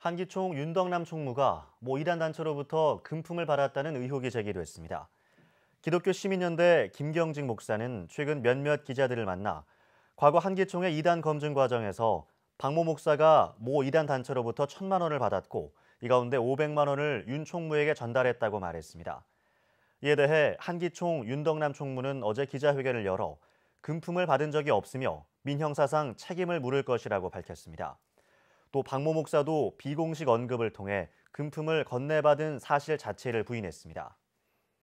한기총 윤덕남 총무가 모 이란 단체로부터 금품을 받았다는 의혹이 제기됐습니다. 기독교 시민연대 김경직 목사는 최근 몇몇 기자들을 만나 과거 한기총의 이단 검증 과정에서 박모 목사가 모 이단 단체로부터 천만 원을 받았고 이 가운데 500만 원을 윤 총무에게 전달했다고 말했습니다. 이에 대해 한기총 윤덕남 총무는 어제 기자회견을 열어 금품을 받은 적이 없으며 민형사상 책임을 물을 것이라고 밝혔습니다. 또 박모 목사도 비공식 언급을 통해 금품을 건네받은 사실 자체를 부인했습니다.